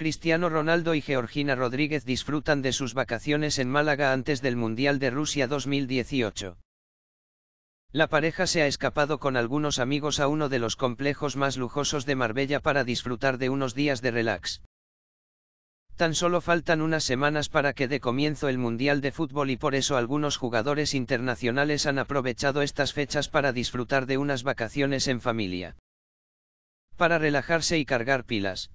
Cristiano Ronaldo y Georgina Rodríguez disfrutan de sus vacaciones en Málaga antes del Mundial de Rusia 2018. La pareja se ha escapado con algunos amigos a uno de los complejos más lujosos de Marbella para disfrutar de unos días de relax. Tan solo faltan unas semanas para que dé comienzo el Mundial de Fútbol y por eso algunos jugadores internacionales han aprovechado estas fechas para disfrutar de unas vacaciones en familia. Para relajarse y cargar pilas.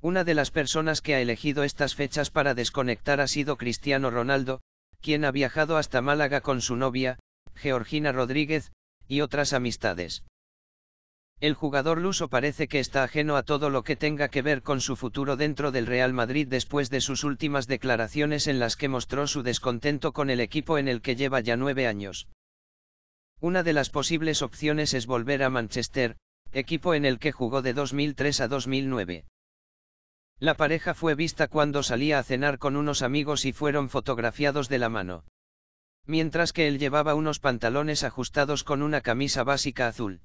Una de las personas que ha elegido estas fechas para desconectar ha sido Cristiano Ronaldo, quien ha viajado hasta Málaga con su novia, Georgina Rodríguez, y otras amistades. El jugador luso parece que está ajeno a todo lo que tenga que ver con su futuro dentro del Real Madrid después de sus últimas declaraciones en las que mostró su descontento con el equipo en el que lleva ya nueve años. Una de las posibles opciones es volver a Manchester, equipo en el que jugó de 2003 a 2009. La pareja fue vista cuando salía a cenar con unos amigos y fueron fotografiados de la mano. Mientras que él llevaba unos pantalones ajustados con una camisa básica azul.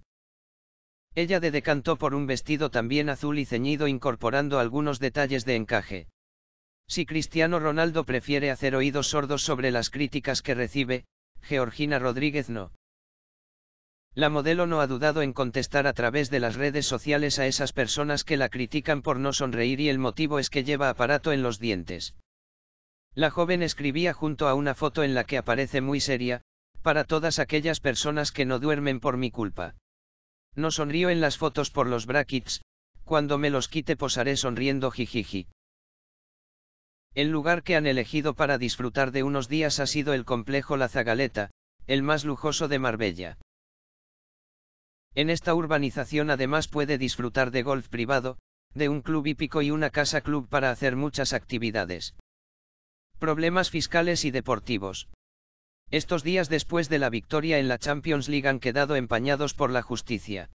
Ella de decantó por un vestido también azul y ceñido incorporando algunos detalles de encaje. Si Cristiano Ronaldo prefiere hacer oídos sordos sobre las críticas que recibe, Georgina Rodríguez no. La modelo no ha dudado en contestar a través de las redes sociales a esas personas que la critican por no sonreír y el motivo es que lleva aparato en los dientes. La joven escribía junto a una foto en la que aparece muy seria, para todas aquellas personas que no duermen por mi culpa. No sonrío en las fotos por los brackets, cuando me los quite posaré sonriendo jijiji. El lugar que han elegido para disfrutar de unos días ha sido el complejo La Zagaleta, el más lujoso de Marbella. En esta urbanización además puede disfrutar de golf privado, de un club hípico y una casa club para hacer muchas actividades. Problemas fiscales y deportivos. Estos días después de la victoria en la Champions League han quedado empañados por la justicia.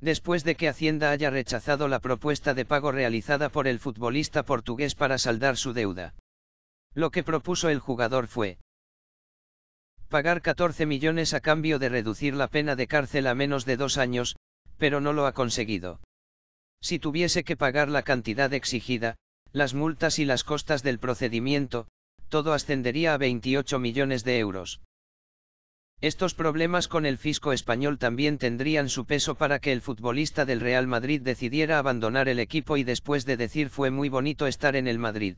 Después de que Hacienda haya rechazado la propuesta de pago realizada por el futbolista portugués para saldar su deuda. Lo que propuso el jugador fue pagar 14 millones a cambio de reducir la pena de cárcel a menos de dos años, pero no lo ha conseguido. Si tuviese que pagar la cantidad exigida, las multas y las costas del procedimiento, todo ascendería a 28 millones de euros. Estos problemas con el fisco español también tendrían su peso para que el futbolista del Real Madrid decidiera abandonar el equipo y después de decir fue muy bonito estar en el Madrid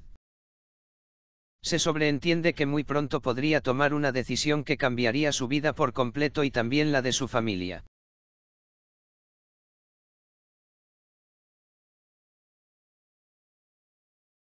se sobreentiende que muy pronto podría tomar una decisión que cambiaría su vida por completo y también la de su familia.